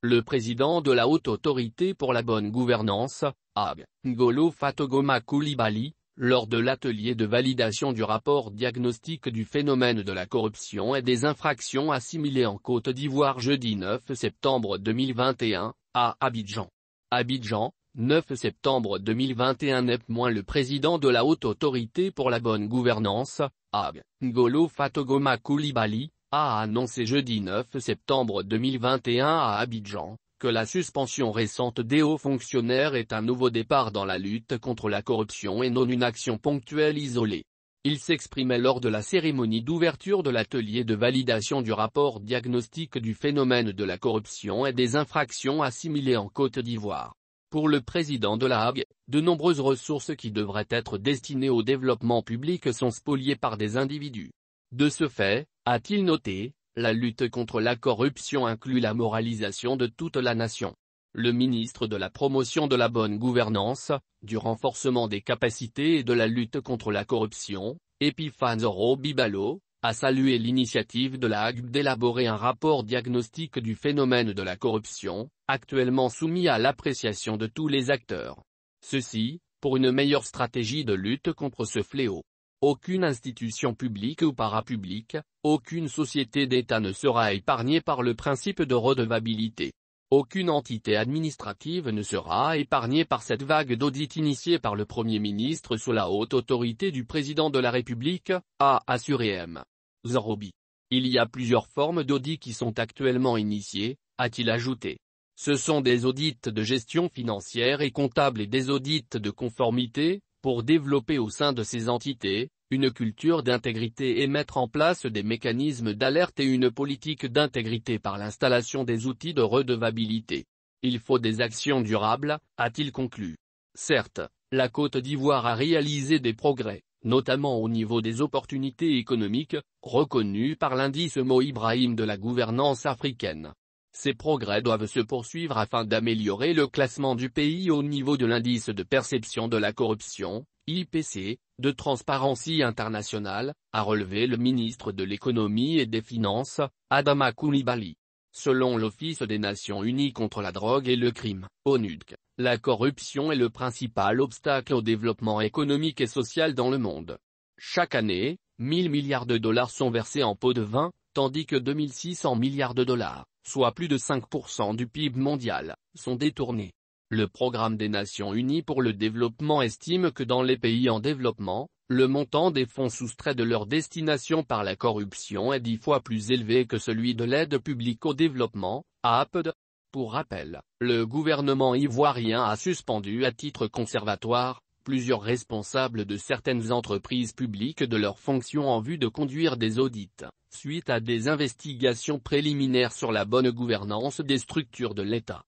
Le président de la Haute Autorité pour la Bonne Gouvernance, AG, Ngolo Fatogoma Koulibaly, lors de l'atelier de validation du rapport diagnostic du phénomène de la corruption et des infractions assimilées en Côte d'Ivoire jeudi 9 septembre 2021, à Abidjan. Abidjan, 9 septembre 2021 le président de la Haute Autorité pour la Bonne Gouvernance, AG, Ngolo Fatogoma Koulibaly, a annoncé jeudi 9 septembre 2021 à Abidjan, que la suspension récente des hauts fonctionnaires est un nouveau départ dans la lutte contre la corruption et non une action ponctuelle isolée. Il s'exprimait lors de la cérémonie d'ouverture de l'atelier de validation du rapport diagnostique du phénomène de la corruption et des infractions assimilées en Côte d'Ivoire. Pour le président de la Hague, de nombreuses ressources qui devraient être destinées au développement public sont spoliées par des individus. De ce fait, a-t-il noté, la lutte contre la corruption inclut la moralisation de toute la nation. Le ministre de la Promotion de la Bonne Gouvernance, du renforcement des capacités et de la lutte contre la corruption, Zoro Bibalo, a salué l'initiative de la d'élaborer un rapport diagnostique du phénomène de la corruption, actuellement soumis à l'appréciation de tous les acteurs. Ceci, pour une meilleure stratégie de lutte contre ce fléau. Aucune institution publique ou parapublique, aucune société d'État ne sera épargnée par le principe de redevabilité. Aucune entité administrative ne sera épargnée par cette vague d'audits initiée par le Premier ministre sous la haute autorité du Président de la République, a assuré M. Zorobi. Il y a plusieurs formes d'audits qui sont actuellement initiées, a-t-il ajouté. Ce sont des audits de gestion financière et comptable et des audits de conformité, pour développer au sein de ces entités, une culture d'intégrité et mettre en place des mécanismes d'alerte et une politique d'intégrité par l'installation des outils de redevabilité. Il faut des actions durables, a-t-il conclu. Certes, la Côte d'Ivoire a réalisé des progrès, notamment au niveau des opportunités économiques, reconnues par l'indice Mo Ibrahim de la gouvernance africaine. Ces progrès doivent se poursuivre afin d'améliorer le classement du pays au niveau de l'indice de perception de la corruption, IPC, de Transparency Internationale, a relevé le ministre de l'économie et des finances, Adama Koulibaly. Selon l'Office des Nations Unies contre la drogue et le crime, ONUDC, la corruption est le principal obstacle au développement économique et social dans le monde. Chaque année, 1000 milliards de dollars sont versés en pots de vin, tandis que 2600 milliards de dollars, soit plus de 5% du PIB mondial, sont détournés. Le Programme des Nations Unies pour le Développement estime que dans les pays en développement, le montant des fonds soustraits de leur destination par la corruption est dix fois plus élevé que celui de l'aide publique au développement, APD. E pour rappel, le gouvernement ivoirien a suspendu à titre conservatoire, plusieurs responsables de certaines entreprises publiques de leurs fonctions en vue de conduire des audits, suite à des investigations préliminaires sur la bonne gouvernance des structures de l'État.